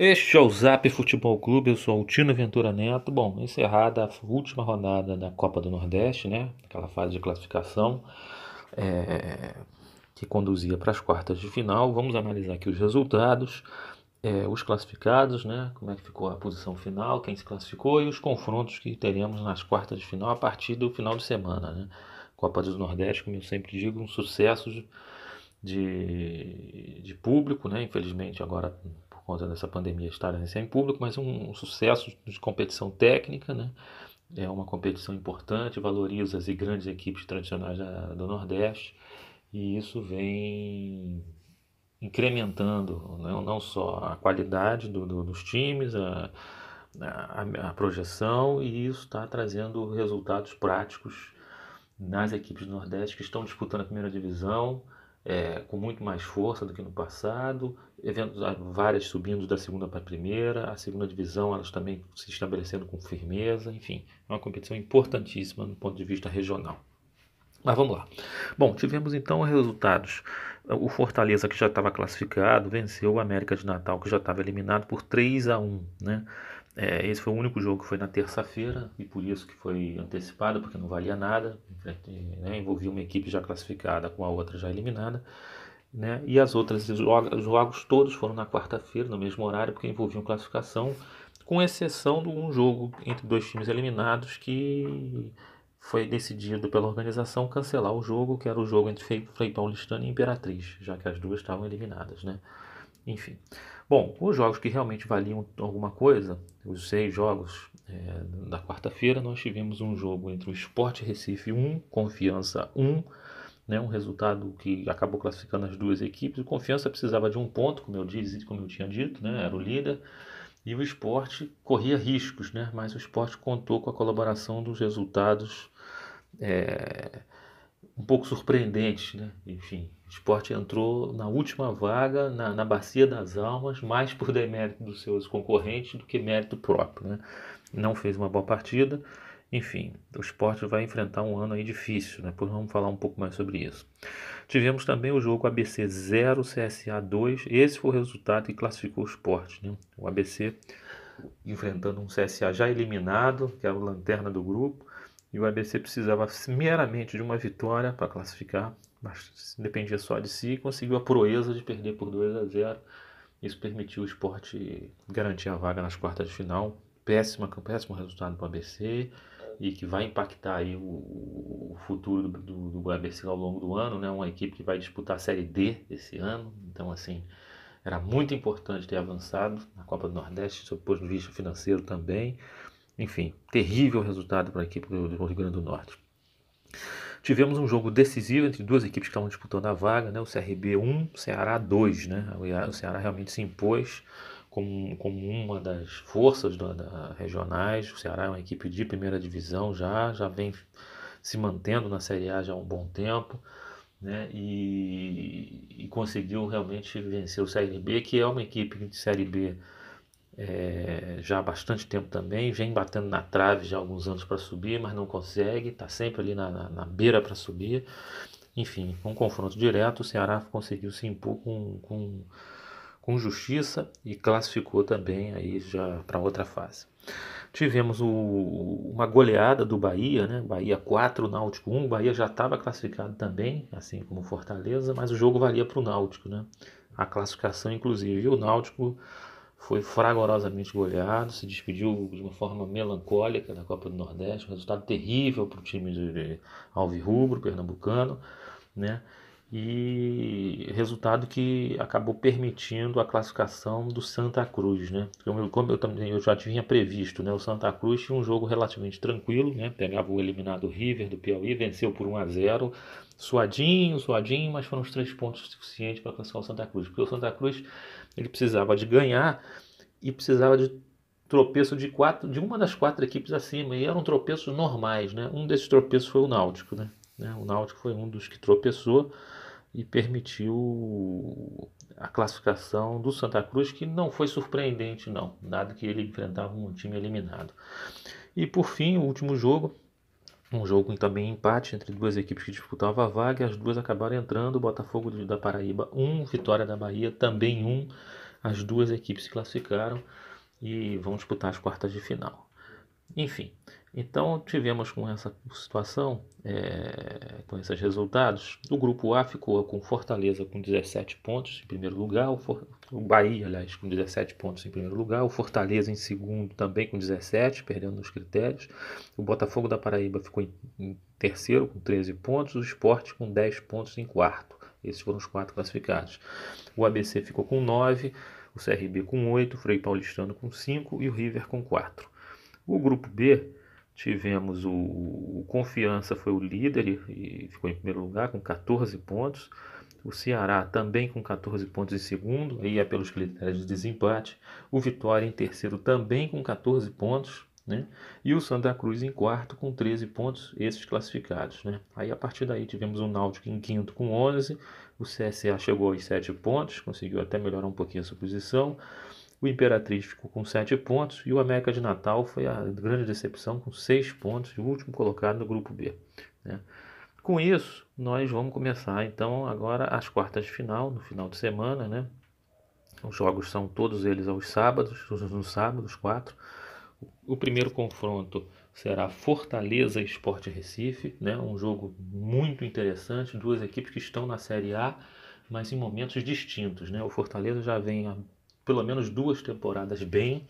Este é o Zap Futebol Clube, eu sou o Tino Ventura Neto. Bom, encerrada a última rodada da Copa do Nordeste, né? Aquela fase de classificação é, que conduzia para as quartas de final. Vamos analisar aqui os resultados, é, os classificados, né? Como é que ficou a posição final, quem se classificou e os confrontos que teremos nas quartas de final a partir do final de semana, né? Copa do Nordeste, como eu sempre digo, um sucesso de, de público, né? Infelizmente agora conta dessa pandemia estarem sem público, mas um, um sucesso de competição técnica, né? É uma competição importante, valoriza as grandes equipes tradicionais da, do Nordeste e isso vem incrementando né? não, não só a qualidade do, do, dos times, a, a, a, projeção e isso está trazendo resultados práticos nas equipes do Nordeste que estão disputando a primeira divisão é, com muito mais força do que no passado, eventos, ah, várias subindo da segunda para a primeira, a segunda divisão elas também se estabelecendo com firmeza, enfim, é uma competição importantíssima do ponto de vista regional. Mas vamos lá. Bom, tivemos então resultados. O Fortaleza, que já estava classificado, venceu o América de Natal, que já estava eliminado por 3 a 1, né? É, esse foi o único jogo que foi na terça-feira e por isso que foi antecipado, porque não valia nada, né, envolvia uma equipe já classificada com a outra já eliminada. Né, e as outras jogos todos foram na quarta-feira, no mesmo horário, porque envolviam classificação, com exceção de um jogo entre dois times eliminados que foi decidido pela organização cancelar o jogo, que era o jogo entre Fre Paulistano e Imperatriz, já que as duas estavam eliminadas. Né. Enfim. Bom, os jogos que realmente valiam alguma coisa, os seis jogos é, da quarta-feira, nós tivemos um jogo entre o Sport Recife 1, Confiança 1, né, um resultado que acabou classificando as duas equipes. O Confiança precisava de um ponto, como eu, disse, como eu tinha dito, né, era o líder, e o esporte corria riscos, né, mas o esporte contou com a colaboração dos resultados. É, um pouco surpreendentes, né? Enfim, o esporte entrou na última vaga, na, na bacia das almas, mais por demérito dos seus concorrentes do que mérito próprio, né? Não fez uma boa partida, enfim, o esporte vai enfrentar um ano aí difícil, né? Depois vamos falar um pouco mais sobre isso. Tivemos também o jogo ABC 0, CSA 2. Esse foi o resultado que classificou o esporte. Né? O ABC enfrentando um CSA já eliminado, que é o lanterna do grupo, e o ABC precisava meramente de uma vitória para classificar, mas dependia só de si e conseguiu a proeza de perder por 2 a 0. Isso permitiu o esporte garantir a vaga nas quartas de final. Péssima, péssimo resultado para o ABC e que vai impactar aí o, o futuro do, do, do, ABC ao longo do ano, né? Uma equipe que vai disputar a Série D esse ano, então assim era muito importante ter avançado na Copa do Nordeste, sob o ponto de vista financeiro também. Enfim, terrível resultado para a equipe do, Rio Grande do Norte. Tivemos um jogo decisivo entre duas equipes que estavam disputando a vaga, né? o CRB 1, Ceará 2. Né? O Ceará realmente se impôs como, como uma das forças da, da, regionais. O Ceará é uma equipe de primeira divisão já, já vem se mantendo na Série A já há um bom tempo. Né, e, e conseguiu realmente vencer o C.R.B que é uma equipe de Série B é, já há bastante tempo também, vem batendo na trave já há alguns anos para subir, mas não consegue, está sempre ali na, na, na beira para subir. Enfim, um confronto direto, o Ceará conseguiu se impor com, com, com justiça e classificou também aí já para outra fase. Tivemos o, uma goleada do Bahia, né? Bahia 4, Náutico 1. O Bahia já estava classificado também, assim como Fortaleza, mas o jogo valia para o Náutico, né? A classificação, inclusive. E o Náutico foi fragorosamente goleado, se despediu de uma forma melancólica da Copa do Nordeste, um resultado terrível para o time de Alvirrubro, pernambucano, né? e resultado que acabou permitindo a classificação do Santa Cruz, né? Como eu, como eu também eu já tinha previsto, né? O Santa Cruz tinha um jogo relativamente tranquilo, né? Pegava o eliminado River do Piauí, venceu por 1 a 0, suadinho, suadinho, mas foram os três pontos suficientes para classificar o Santa Cruz, porque o Santa Cruz ele precisava de ganhar e precisava de tropeço de quatro, de uma das quatro equipes acima e eram tropeços normais, né? Um desses tropeços foi o Náutico, né? O Náutico foi um dos que tropeçou e permitiu a classificação do Santa Cruz, que não foi surpreendente, não, dado que ele enfrentava um time eliminado. E por fim, o último jogo, um jogo também empate entre duas equipes que disputavam a vaga, as duas acabaram entrando, Botafogo da Paraíba 1, um, Vitória da Bahia também 1, um. as duas equipes se classificaram e vão disputar as quartas de final. Enfim, então tivemos com essa situação, é, com esses resultados, o grupo A ficou com Fortaleza com 17 pontos em primeiro lugar, o, For... o, Bahia, aliás, com 17 pontos em primeiro lugar, o Fortaleza em segundo também com 17, perdendo os critérios, o Botafogo da Paraíba ficou em, em terceiro com 13 pontos, o Esporte com 10 pontos em quarto. Esses foram os quatro classificados. O ABC ficou com 9, o CRB com 8, o Frei Paulistano com 5 e o River com 4. O grupo B tivemos o, o Confiança foi o líder e, e ficou em primeiro lugar com 14 pontos. O Ceará também com 14 pontos em segundo, aí é pelos critérios de desempate. O Vitória em terceiro também com 14 pontos. Né? E o Santa Cruz em quarto com 13 pontos, esses classificados, né? Aí a partir daí tivemos o Náutico em quinto com 11, o CSA chegou aos 7 pontos, conseguiu até melhorar um pouquinho a sua posição. O Imperatriz ficou com 7 pontos e o América de Natal foi a grande decepção com 6 pontos o último colocado no grupo B. Né? Com isso, nós vamos começar então agora as quartas de final, no final de semana. Né? Os jogos são todos eles aos sábados, nos sábados, quatro O primeiro confronto será Fortaleza Esporte Recife, né? um jogo muito interessante, duas equipes que estão na Série A, mas em momentos distintos. Né? O Fortaleza já vem há pelo menos duas temporadas bem,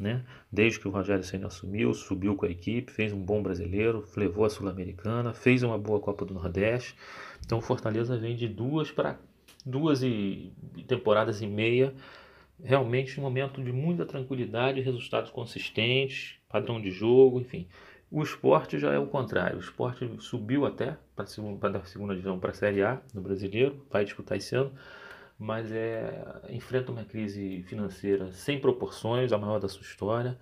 né? Desde que o Rogério Senna assumiu, subiu com a equipe, fez um bom brasileiro, levou a Sul-Americana, fez uma boa Copa do Nordeste. Então o Fortaleza vem de duas para duas e temporadas e meia, realmente um momento de muita tranquilidade, resultados consistentes, padrão de jogo, enfim. O esporte já é o contrário. O esporte subiu até para a segunda divisão para a Série A no brasileiro, vai disputar esse ano mas é, enfrenta uma crise financeira sem proporções, a maior da sua história.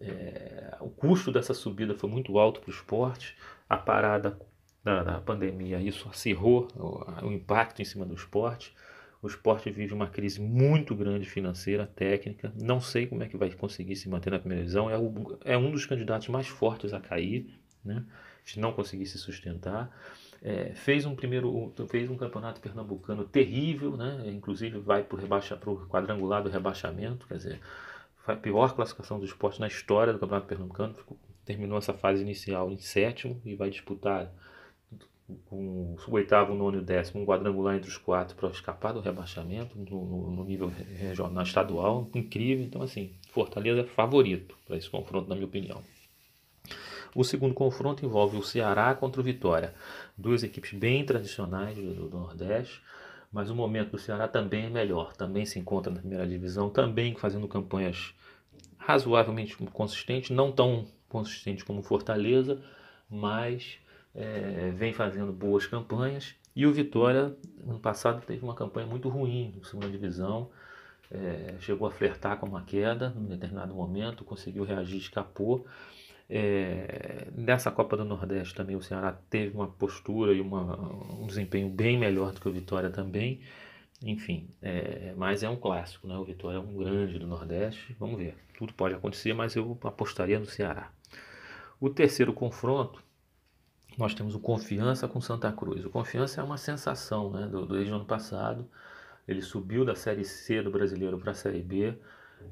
É, o custo dessa subida foi muito alto para o esporte. A parada da, da pandemia, isso acirrou o, o, impacto em cima do esporte. O esporte vive uma crise muito grande financeira, técnica. Não sei como é que vai conseguir se manter na primeira divisão. É, o, é um dos candidatos mais fortes a cair, né? se não conseguir se sustentar. É, fez um primeiro fez um campeonato pernambucano terrível né inclusive vai para o rebaixa o quadrangular do rebaixamento quer dizer foi a pior classificação do esporte na história do campeonato pernambucano terminou essa fase inicial em sétimo e vai disputar com o oitavo, nono e décimo, um quadrangular entre os quatro para escapar do rebaixamento no, no, no nível regional, estadual, incrível. Então, assim, Fortaleza é favorito para esse confronto, na minha opinião. O segundo confronto envolve o Ceará contra o Vitória. Duas equipes bem tradicionais do, do Nordeste, mas o momento do Ceará também é melhor. Também se encontra na primeira divisão, também fazendo campanhas razoavelmente consistentes, não tão consistentes como Fortaleza, mas é, vem fazendo boas campanhas. E o Vitória, no passado, teve uma campanha muito ruim na segunda divisão. É, chegou a flertar com uma queda em um determinado momento, conseguiu reagir, escapou. É, nessa Copa do Nordeste também o Ceará teve uma postura e uma, um desempenho bem melhor do que o Vitória também. Enfim, é, mas é um clássico, né? O Vitória é um grande do Nordeste. Vamos ver, tudo pode acontecer, mas eu apostaria no Ceará. O terceiro confronto, nós temos o Confiança com Santa Cruz. O Confiança é uma sensação, né? Do, desde o ano passado, ele subiu da Série C do Brasileiro para a Série B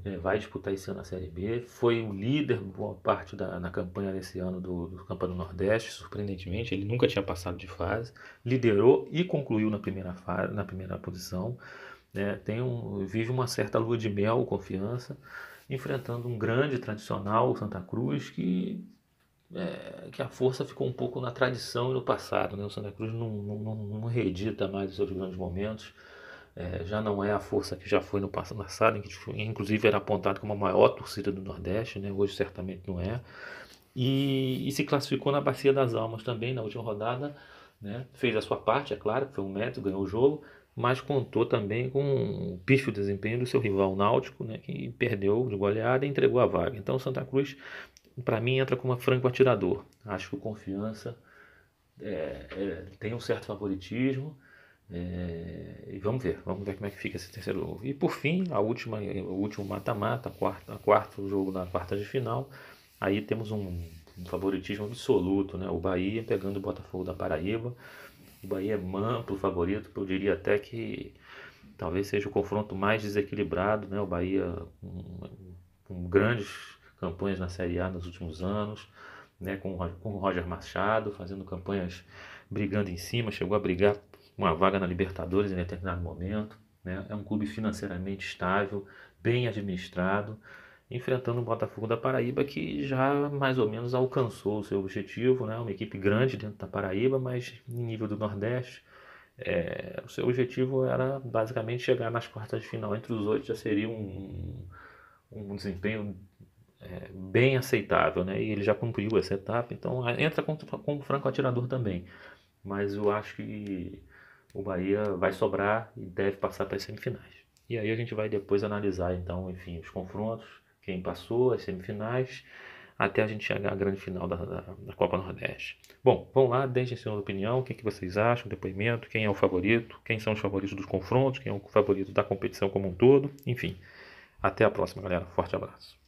é, vai disputar esse ano a Série B. Foi o líder boa parte da, na campanha desse ano do, do Campeonato Nordeste, surpreendentemente, ele nunca tinha passado de fase. Liderou e concluiu na primeira, fase, na primeira posição. Né? Tem um, vive uma certa lua de mel, confiança, enfrentando um grande tradicional, o Santa Cruz, que é, que a força ficou um pouco na tradição e no passado. Né? O Santa Cruz não, não, não, não reedita mais os seus grandes momentos. É, já não é a força que já foi no passado, que inclusive era apontado como a maior torcida do Nordeste, né? hoje certamente não é. E, e, se classificou na Bacia das Almas também na última rodada, né? fez a sua parte, é claro, foi um método, ganhou o jogo, mas contou também com um pífio desempenho do seu rival Náutico, né? que perdeu de goleada e entregou a vaga. Então Santa Cruz, para mim, entra como franco atirador. Acho que o Confiança é, é, tem um certo favoritismo, é, e vamos ver, vamos ver como é que fica esse terceiro jogo. E por fim, a última, o último mata-mata, quarto, quarto jogo na quarta de final. Aí temos um, um, favoritismo absoluto, né? O Bahia pegando o Botafogo da Paraíba. O Bahia é amplo favorito, eu diria até que talvez seja o confronto mais desequilibrado, né? O Bahia com, com grandes campanhas na Série A nos últimos anos, né? Com, com o Roger Machado fazendo campanhas brigando em cima, chegou a brigar uma vaga na Libertadores em determinado momento. Né? É um clube financeiramente estável, bem administrado, enfrentando o Botafogo da Paraíba que já mais ou menos alcançou o seu objetivo. Né? Uma equipe grande dentro da Paraíba, mas em nível do Nordeste. É, o seu objetivo era basicamente chegar nas quartas de final entre os oito, já seria um, um desempenho é, bem aceitável, né? E ele já cumpriu essa etapa, então entra como, com franco atirador também. Mas eu acho que o Bahia vai sobrar e deve passar para as semifinais. E aí a gente vai depois analisar, então, enfim, os confrontos, quem passou, as semifinais, até a gente chegar à grande final da, da, da Copa Nordeste. Bom, vão lá, deixem sua opinião, o que, que vocês acham, depoimento, quem é o favorito, quem são os favoritos dos confrontos, quem é o favorito da competição como um todo, enfim. Até a próxima, galera. Forte abraço.